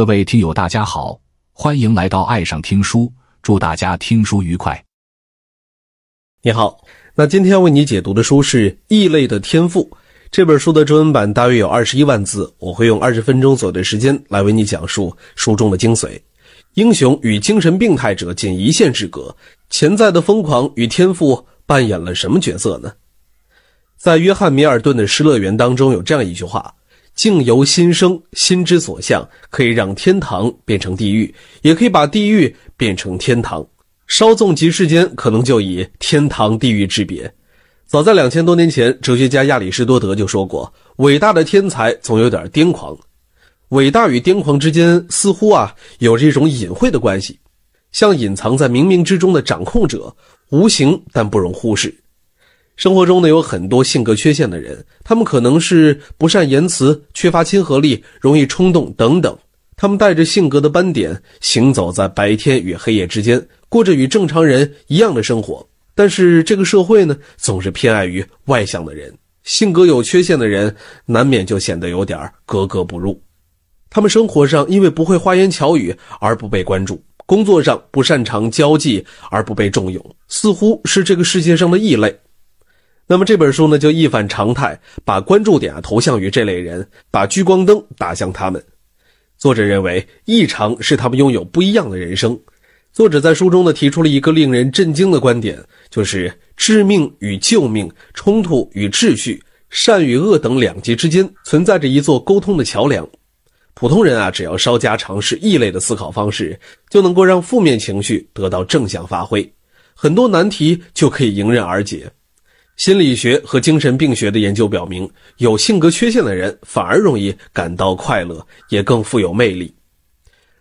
各位听友，大家好，欢迎来到爱上听书，祝大家听书愉快。你好，那今天为你解读的书是《异类的天赋》这本书的中文版，大约有二十一万字，我会用二十分钟左右的时间来为你讲述书中的精髓。英雄与精神病态者仅一线之隔，潜在的疯狂与天赋扮演了什么角色呢？在约翰·米尔顿的《失乐园》当中，有这样一句话。境由心生，心之所向，可以让天堂变成地狱，也可以把地狱变成天堂。稍纵即逝间，可能就以天堂、地狱之别。早在两千多年前，哲学家亚里士多德就说过：“伟大的天才总有点癫狂，伟大与癫狂之间，似乎啊有着一种隐晦的关系，像隐藏在冥冥之中的掌控者，无形但不容忽视。”生活中呢有很多性格缺陷的人，他们可能是不善言辞、缺乏亲和力、容易冲动等等。他们带着性格的斑点，行走在白天与黑夜之间，过着与正常人一样的生活。但是这个社会呢，总是偏爱于外向的人，性格有缺陷的人难免就显得有点格格不入。他们生活上因为不会花言巧语而不被关注，工作上不擅长交际而不被重用，似乎是这个世界上的异类。那么这本书呢，就一反常态，把关注点啊投向于这类人，把聚光灯打向他们。作者认为，异常是他们拥有不一样的人生。作者在书中呢，提出了一个令人震惊的观点，就是致命与救命、冲突与秩序、善与恶等两极之间存在着一座沟通的桥梁。普通人啊，只要稍加尝试异类的思考方式，就能够让负面情绪得到正向发挥，很多难题就可以迎刃而解。心理学和精神病学的研究表明，有性格缺陷的人反而容易感到快乐，也更富有魅力。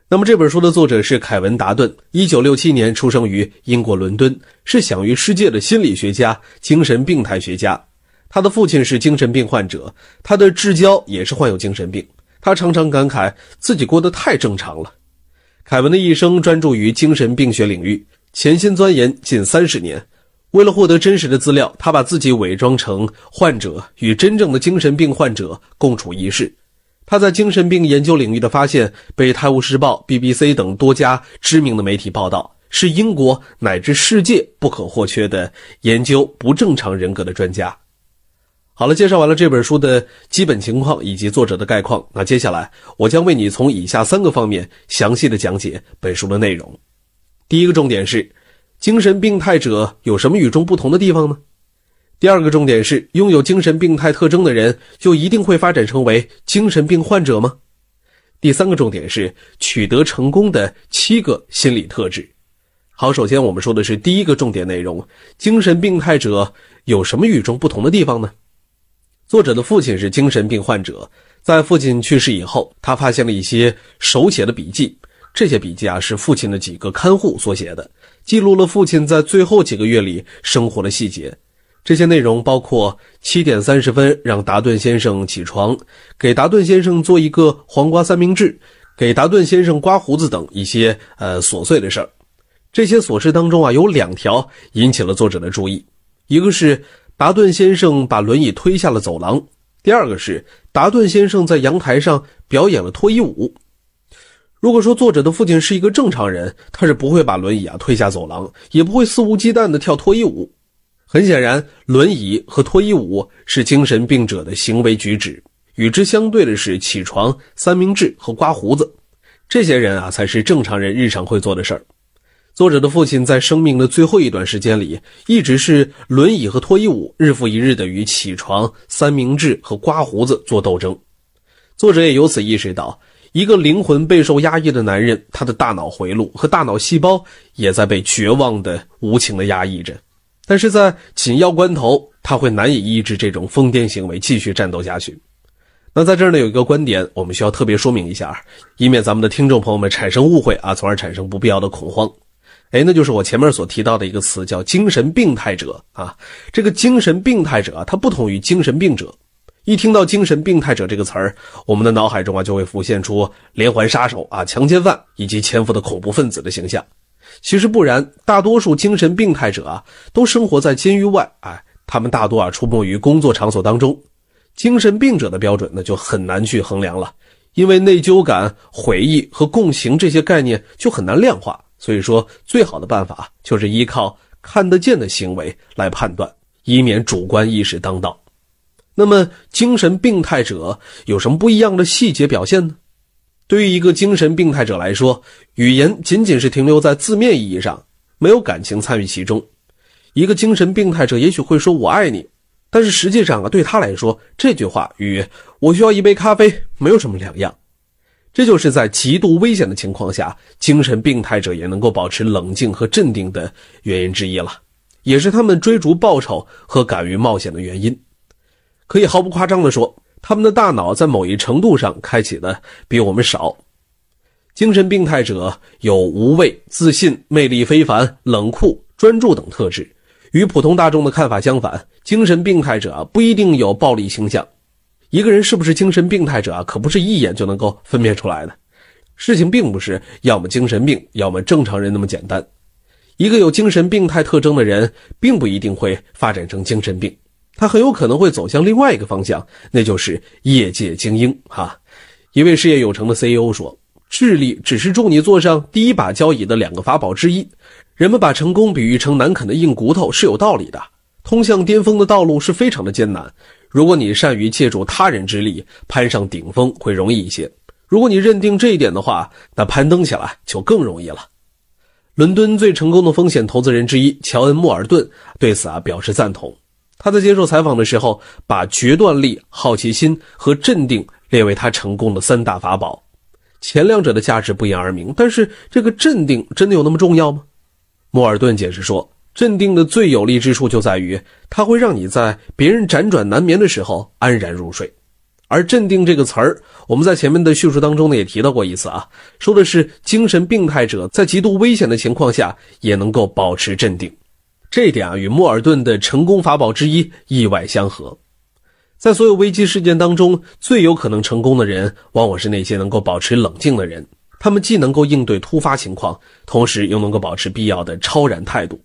那么，这本书的作者是凯文·达顿，1967年出生于英国伦敦，是享誉世界的心理学家、精神病态学家。他的父亲是精神病患者，他的至交也是患有精神病。他常常感慨自己过得太正常了。凯文的一生专注于精神病学领域，潜心钻研近三十年。为了获得真实的资料，他把自己伪装成患者，与真正的精神病患者共处一室。他在精神病研究领域的发现被《泰晤士报》、BBC 等多家知名的媒体报道，是英国乃至世界不可或缺的研究不正常人格的专家。好了，介绍完了这本书的基本情况以及作者的概况，那接下来我将为你从以下三个方面详细的讲解本书的内容。第一个重点是。精神病态者有什么与众不同的地方呢？第二个重点是，拥有精神病态特征的人就一定会发展成为精神病患者吗？第三个重点是，取得成功的七个心理特质。好，首先我们说的是第一个重点内容：精神病态者有什么与众不同的地方呢？作者的父亲是精神病患者，在父亲去世以后，他发现了一些手写的笔记。这些笔记啊，是父亲的几个看护所写的，记录了父亲在最后几个月里生活的细节。这些内容包括七点三十分让达顿先生起床，给达顿先生做一个黄瓜三明治，给达顿先生刮胡子等一些呃琐碎的事儿。这些琐事当中啊，有两条引起了作者的注意，一个是达顿先生把轮椅推下了走廊，第二个是达顿先生在阳台上表演了脱衣舞。如果说作者的父亲是一个正常人，他是不会把轮椅啊推下走廊，也不会肆无忌惮的跳脱衣舞。很显然，轮椅和脱衣舞是精神病者的行为举止。与之相对的是起床、三明治和刮胡子，这些人啊才是正常人日常会做的事儿。作者的父亲在生命的最后一段时间里，一直是轮椅和脱衣舞日复一日的与起床、三明治和刮胡子做斗争。作者也由此意识到。一个灵魂备受压抑的男人，他的大脑回路和大脑细胞也在被绝望的、无情的压抑着。但是在紧要关头，他会难以抑制这种疯癫行为，继续战斗下去。那在这儿呢，有一个观点，我们需要特别说明一下，以免咱们的听众朋友们产生误会啊，从而产生不必要的恐慌。哎，那就是我前面所提到的一个词，叫精神病态者啊。这个精神病态者，啊，它不同于精神病者。一听到“精神病态者”这个词儿，我们的脑海中啊就会浮现出连环杀手啊、强奸犯以及潜伏的恐怖分子的形象。其实不然，大多数精神病态者啊都生活在监狱外，哎，他们大多啊出没于工作场所当中。精神病者的标准呢就很难去衡量了，因为内疚感、悔意和共情这些概念就很难量化。所以说，最好的办法就是依靠看得见的行为来判断，以免主观意识当道。那么，精神病态者有什么不一样的细节表现呢？对于一个精神病态者来说，语言仅仅是停留在字面意义上，没有感情参与其中。一个精神病态者也许会说“我爱你”，但是实际上啊，对他来说，这句话与“我需要一杯咖啡”没有什么两样。这就是在极度危险的情况下，精神病态者也能够保持冷静和镇定的原因之一了，也是他们追逐报酬和敢于冒险的原因。可以毫不夸张的说，他们的大脑在某一程度上开启的比我们少。精神病态者有无畏、自信、魅力非凡、冷酷、专注等特质。与普通大众的看法相反，精神病态者不一定有暴力倾向。一个人是不是精神病态者啊，可不是一眼就能够分辨出来的。事情并不是要么精神病，要么正常人那么简单。一个有精神病态特征的人，并不一定会发展成精神病。他很有可能会走向另外一个方向，那就是业界精英。哈，一位事业有成的 CEO 说：“智力只是助你坐上第一把交椅的两个法宝之一。人们把成功比喻成难啃的硬骨头是有道理的。通向巅峰的道路是非常的艰难。如果你善于借助他人之力攀上顶峰，会容易一些。如果你认定这一点的话，那攀登起来就更容易了。”伦敦最成功的风险投资人之一乔恩·莫尔顿对此啊表示赞同。他在接受采访的时候，把决断力、好奇心和镇定列为他成功的三大法宝。前两者的价值不言而明，但是这个镇定真的有那么重要吗？莫尔顿解释说，镇定的最有力之处就在于，它会让你在别人辗转难眠的时候安然入睡。而“镇定”这个词儿，我们在前面的叙述当中呢也提到过一次啊，说的是精神病态者在极度危险的情况下也能够保持镇定。这一点啊，与莫尔顿的成功法宝之一意外相合。在所有危机事件当中，最有可能成功的人，往往是那些能够保持冷静的人。他们既能够应对突发情况，同时又能够保持必要的超然态度。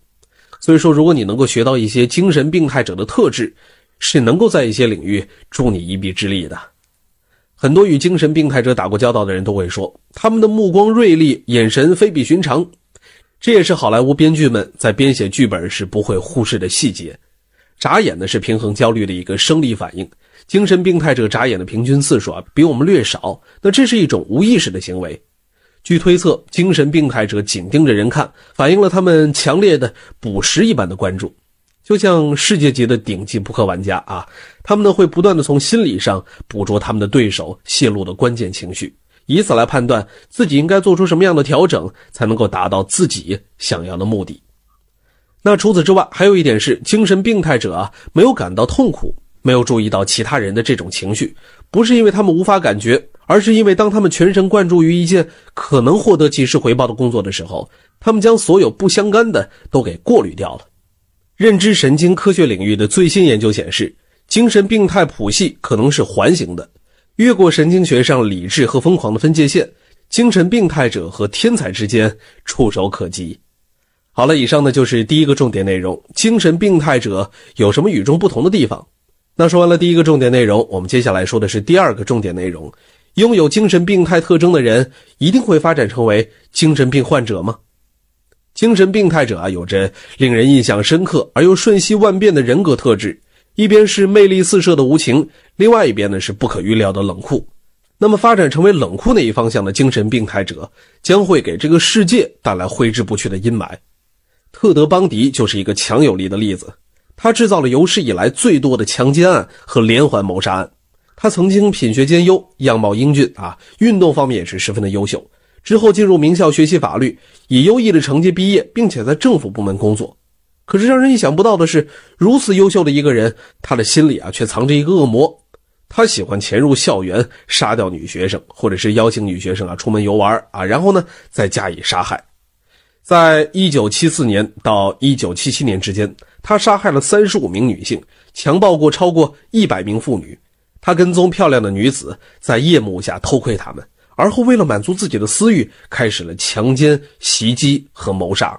所以说，如果你能够学到一些精神病态者的特质，是能够在一些领域助你一臂之力的。很多与精神病态者打过交道的人都会说，他们的目光锐利，眼神非比寻常。这也是好莱坞编剧们在编写剧本时不会忽视的细节。眨眼呢是平衡焦虑的一个生理反应。精神病态者眨眼的平均次数啊比我们略少。那这是一种无意识的行为。据推测，精神病态者紧盯着人看，反映了他们强烈的捕食一般的关注。就像世界级的顶级扑克玩家啊，他们呢会不断的从心理上捕捉他们的对手泄露的关键情绪。以此来判断自己应该做出什么样的调整，才能够达到自己想要的目的。那除此之外，还有一点是，精神病态者啊，没有感到痛苦，没有注意到其他人的这种情绪，不是因为他们无法感觉，而是因为当他们全神贯注于一件可能获得即时回报的工作的时候，他们将所有不相干的都给过滤掉了。认知神经科学领域的最新研究显示，精神病态谱系可能是环形的。越过神经学上理智和疯狂的分界线，精神病态者和天才之间触手可及。好了，以上呢就是第一个重点内容：精神病态者有什么与众不同的地方？那说完了第一个重点内容，我们接下来说的是第二个重点内容：拥有精神病态特征的人一定会发展成为精神病患者吗？精神病态者啊，有着令人印象深刻而又瞬息万变的人格特质。一边是魅力四射的无情，另外一边呢是不可预料的冷酷。那么发展成为冷酷那一方向的精神病态者，将会给这个世界带来挥之不去的阴霾。特德·邦迪就是一个强有力的例子。他制造了有史以来最多的强奸案和连环谋杀案。他曾经品学兼优，样貌英俊啊，运动方面也是十分的优秀。之后进入名校学习法律，以优异的成绩毕业，并且在政府部门工作。可是让人意想不到的是，如此优秀的一个人，他的心里啊却藏着一个恶魔。他喜欢潜入校园，杀掉女学生，或者是邀请女学生啊出门游玩啊，然后呢再加以杀害。在一九七四年到一九七七年之间，他杀害了三十五名女性，强暴过超过一百名妇女。他跟踪漂亮的女子，在夜幕下偷窥她们，而后为了满足自己的私欲，开始了强奸、袭击和谋杀。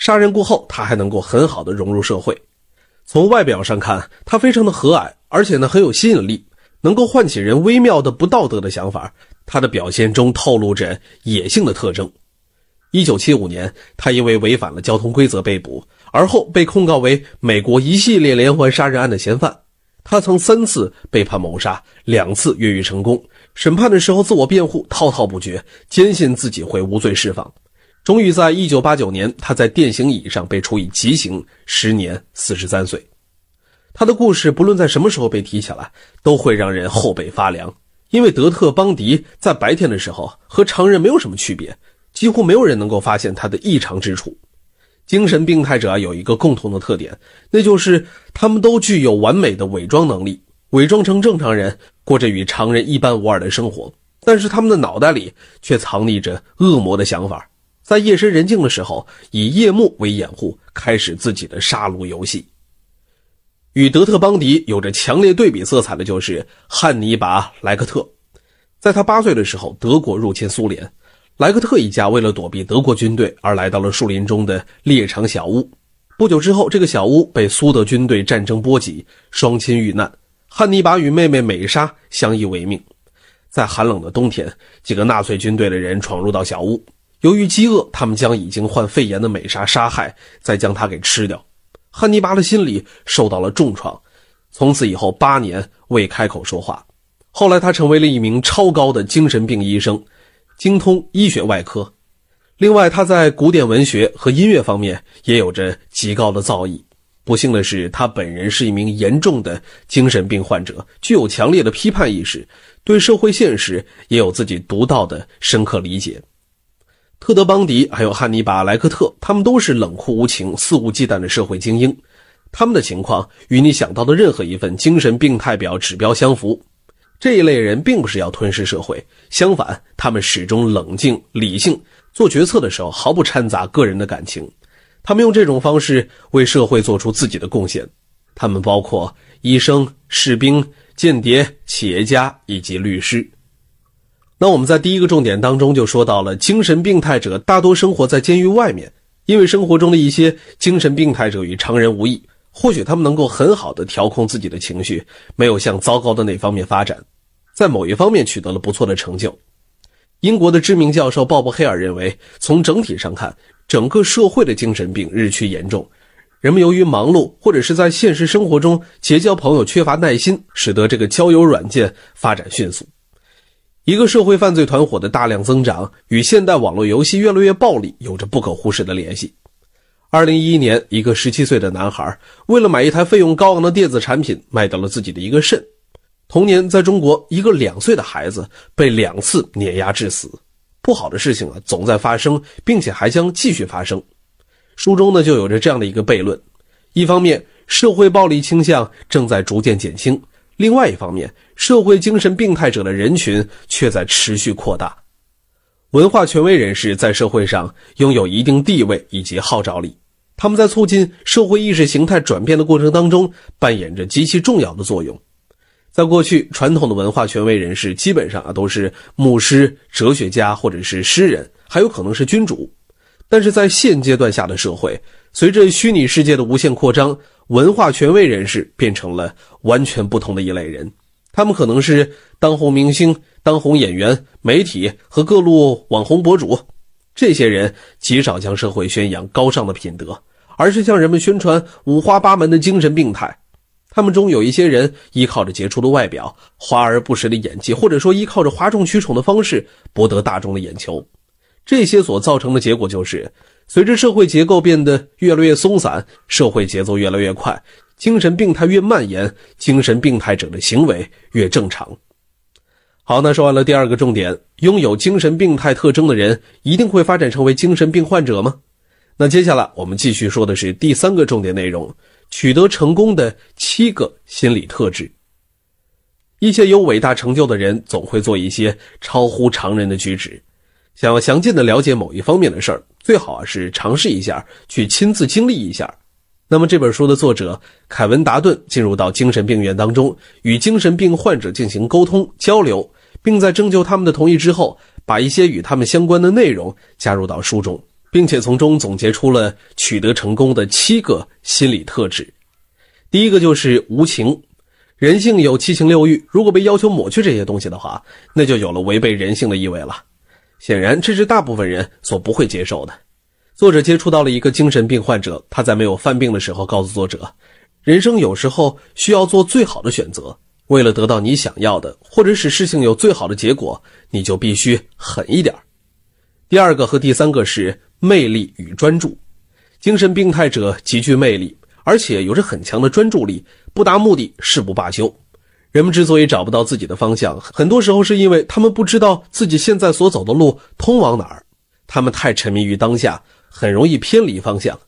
杀人过后，他还能够很好的融入社会。从外表上看，他非常的和蔼，而且呢很有吸引力，能够唤起人微妙的不道德的想法。他的表现中透露着野性的特征。一九七五年，他因为违反了交通规则被捕，而后被控告为美国一系列连环杀人案的嫌犯。他曾三次被判谋杀，两次越狱成功。审判的时候，自我辩护，滔滔不绝，坚信自己会无罪释放。终于，在一九八九年，他在电刑椅上被处以极刑，时年四十三岁。他的故事不论在什么时候被提起来，都会让人后背发凉。因为德特邦迪在白天的时候和常人没有什么区别，几乎没有人能够发现他的异常之处。精神病态者有一个共同的特点，那就是他们都具有完美的伪装能力，伪装成正常人，过着与常人一般无二的生活。但是他们的脑袋里却藏匿着恶魔的想法。在夜深人静的时候，以夜幕为掩护，开始自己的杀戮游戏。与德特邦迪有着强烈对比色彩的就是汉尼拔莱克特。在他八岁的时候，德国入侵苏联，莱克特一家为了躲避德国军队而来到了树林中的猎场小屋。不久之后，这个小屋被苏德军队战争波及，双亲遇难。汉尼拔与妹妹美莎相依为命。在寒冷的冬天，几个纳粹军队的人闯入到小屋。由于饥饿，他们将已经患肺炎的美莎杀害，再将她给吃掉。汉尼拔的心里受到了重创，从此以后八年未开口说话。后来，他成为了一名超高的精神病医生，精通医学外科。另外，他在古典文学和音乐方面也有着极高的造诣。不幸的是，他本人是一名严重的精神病患者，具有强烈的批判意识，对社会现实也有自己独到的深刻理解。特德·邦迪还有汉尼拔·莱克特，他们都是冷酷无情、肆无忌惮的社会精英。他们的情况与你想到的任何一份精神病态表指标相符。这一类人并不是要吞噬社会，相反，他们始终冷静、理性，做决策的时候毫不掺杂个人的感情。他们用这种方式为社会做出自己的贡献。他们包括医生、士兵、间谍、企业家以及律师。那我们在第一个重点当中就说到了，精神病态者大多生活在监狱外面，因为生活中的一些精神病态者与常人无异，或许他们能够很好的调控自己的情绪，没有向糟糕的那方面发展，在某一方面取得了不错的成就。英国的知名教授鲍勃·黑尔认为，从整体上看，整个社会的精神病日趋严重，人们由于忙碌或者是在现实生活中结交朋友缺乏耐心，使得这个交友软件发展迅速。一个社会犯罪团伙的大量增长与现代网络游戏越来越暴力有着不可忽视的联系。二零一一年，一个十七岁的男孩为了买一台费用高昂的电子产品，卖掉了自己的一个肾。同年，在中国，一个两岁的孩子被两次碾压致死。不好的事情啊，总在发生，并且还将继续发生。书中呢，就有着这样的一个悖论：一方面，社会暴力倾向正在逐渐减轻。另外一方面，社会精神病态者的人群却在持续扩大。文化权威人士在社会上拥有一定地位以及号召力，他们在促进社会意识形态转变的过程当中扮演着极其重要的作用。在过去，传统的文化权威人士基本上啊都是牧师、哲学家或者是诗人，还有可能是君主。但是在现阶段下的社会，随着虚拟世界的无限扩张。文化权威人士变成了完全不同的一类人，他们可能是当红明星、当红演员、媒体和各路网红博主。这些人极少向社会宣扬高尚的品德，而是向人们宣传五花八门的精神病态。他们中有一些人依靠着杰出的外表、华而不实的演技，或者说依靠着哗众取宠的方式博得大众的眼球。这些所造成的结果就是，随着社会结构变得越来越松散，社会节奏越来越快，精神病态越蔓延，精神病态者的行为越正常。好，那说完了第二个重点，拥有精神病态特征的人一定会发展成为精神病患者吗？那接下来我们继续说的是第三个重点内容：取得成功的七个心理特质。一些有伟大成就的人总会做一些超乎常人的举止。想要详尽的了解某一方面的事儿，最好啊是尝试一下去亲自经历一下。那么这本书的作者凯文·达顿进入到精神病院当中，与精神病患者进行沟通交流，并在征求他们的同意之后，把一些与他们相关的内容加入到书中，并且从中总结出了取得成功的七个心理特质。第一个就是无情，人性有七情六欲，如果被要求抹去这些东西的话，那就有了违背人性的意味了。显然，这是大部分人所不会接受的。作者接触到了一个精神病患者，他在没有犯病的时候告诉作者：“人生有时候需要做最好的选择，为了得到你想要的，或者使事情有最好的结果，你就必须狠一点。”第二个和第三个是魅力与专注。精神病态者极具魅力，而且有着很强的专注力，不达目的誓不罢休。人们之所以找不到自己的方向，很多时候是因为他们不知道自己现在所走的路通往哪儿。他们太沉迷于当下，很容易偏离方向。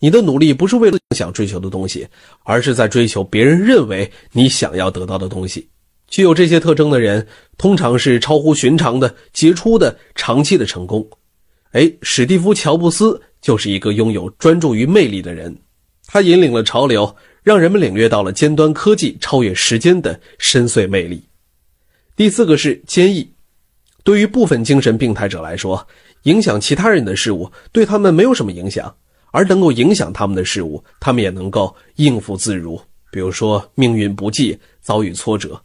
你的努力不是为了想追求的东西，而是在追求别人认为你想要得到的东西。具有这些特征的人，通常是超乎寻常的、杰出的、长期的成功。哎，史蒂夫·乔布斯就是一个拥有专注于魅力的人，他引领了潮流。让人们领略到了尖端科技超越时间的深邃魅力。第四个是坚毅，对于部分精神病态者来说，影响其他人的事物对他们没有什么影响，而能够影响他们的事物，他们也能够应付自如。比如说命运不济，遭遇挫折。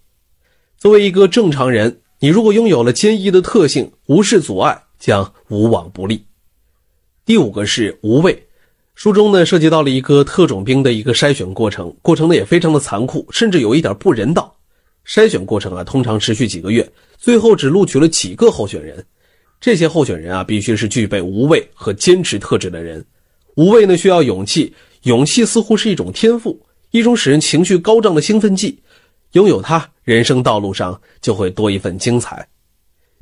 作为一个正常人，你如果拥有了坚毅的特性，无视阻碍，将无往不利。第五个是无畏。书中呢涉及到了一个特种兵的一个筛选过程，过程呢也非常的残酷，甚至有一点不人道。筛选过程啊，通常持续几个月，最后只录取了几个候选人。这些候选人啊，必须是具备无畏和坚持特质的人。无畏呢需要勇气，勇气似乎是一种天赋，一种使人情绪高涨的兴奋剂。拥有它，人生道路上就会多一份精彩。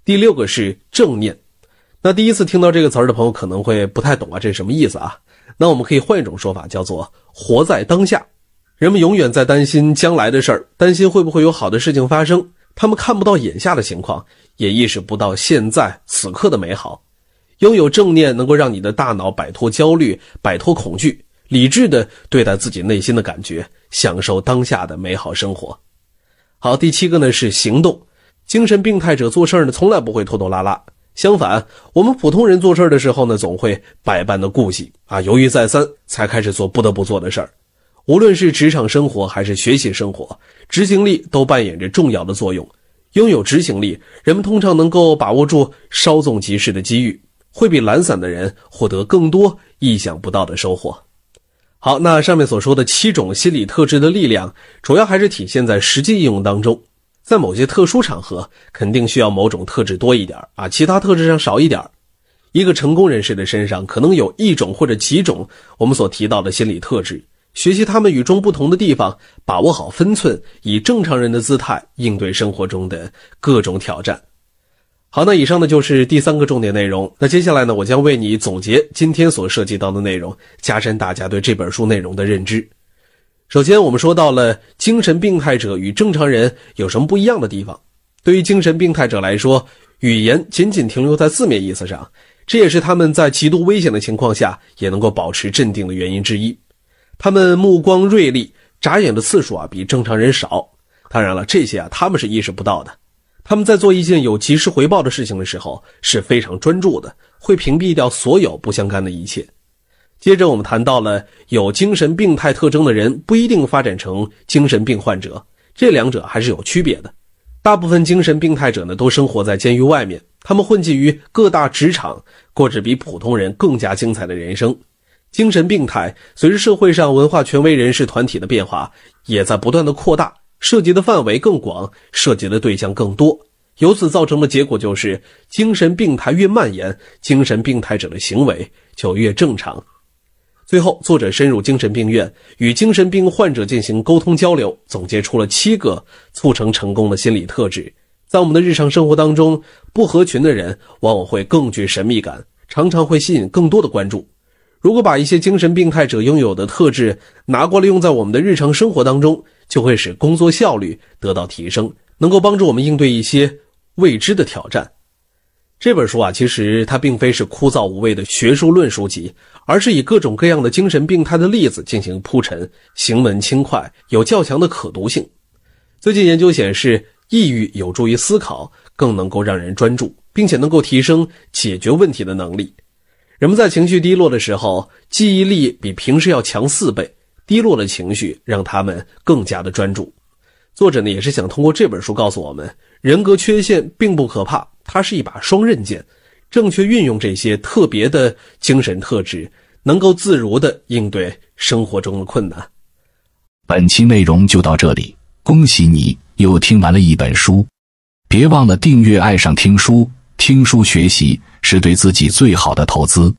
第六个是正念，那第一次听到这个词儿的朋友可能会不太懂啊，这是什么意思啊？那我们可以换一种说法，叫做活在当下。人们永远在担心将来的事儿，担心会不会有好的事情发生。他们看不到眼下的情况，也意识不到现在此刻的美好。拥有正念，能够让你的大脑摆脱焦虑，摆脱恐惧，理智的对待自己内心的感觉，享受当下的美好生活。好，第七个呢是行动。精神病态者做事儿呢，从来不会拖拖拉拉。相反，我们普通人做事儿的时候呢，总会百般的顾忌啊，犹豫再三才开始做不得不做的事儿。无论是职场生活还是学习生活，执行力都扮演着重要的作用。拥有执行力，人们通常能够把握住稍纵即逝的机遇，会比懒散的人获得更多意想不到的收获。好，那上面所说的七种心理特质的力量，主要还是体现在实际应用当中。在某些特殊场合，肯定需要某种特质多一点啊，其他特质上少一点一个成功人士的身上，可能有一种或者几种我们所提到的心理特质。学习他们与众不同的地方，把握好分寸，以正常人的姿态应对生活中的各种挑战。好，那以上呢就是第三个重点内容。那接下来呢，我将为你总结今天所涉及到的内容，加深大家对这本书内容的认知。首先，我们说到了精神病态者与正常人有什么不一样的地方。对于精神病态者来说，语言仅仅停留在字面意思上，这也是他们在极度危险的情况下也能够保持镇定的原因之一。他们目光锐利，眨眼的次数啊比正常人少。当然了，这些啊他们是意识不到的。他们在做一件有及时回报的事情的时候是非常专注的，会屏蔽掉所有不相干的一切。接着我们谈到了有精神病态特征的人不一定发展成精神病患者，这两者还是有区别的。大部分精神病态者呢都生活在监狱外面，他们混迹于各大职场，过着比普通人更加精彩的人生。精神病态随着社会上文化权威人士团体的变化，也在不断的扩大，涉及的范围更广，涉及的对象更多。由此造成的结果就是，精神病态越蔓延，精神病态者的行为就越正常。最后，作者深入精神病院，与精神病患者进行沟通交流，总结出了七个促成成功的心理特质。在我们的日常生活当中，不合群的人往往会更具神秘感，常常会吸引更多的关注。如果把一些精神病态者拥有的特质拿过来用在我们的日常生活当中，就会使工作效率得到提升，能够帮助我们应对一些未知的挑战。这本书啊，其实它并非是枯燥无味的学术论书籍。而是以各种各样的精神病态的例子进行铺陈，行文轻快，有较强的可读性。最近研究显示，抑郁有助于思考，更能够让人专注，并且能够提升解决问题的能力。人们在情绪低落的时候，记忆力比平时要强四倍。低落的情绪让他们更加的专注。作者呢，也是想通过这本书告诉我们，人格缺陷并不可怕，它是一把双刃剑。正确运用这些特别的精神特质，能够自如地应对生活中的困难。本期内容就到这里，恭喜你又听完了一本书，别忘了订阅爱上听书，听书学习是对自己最好的投资。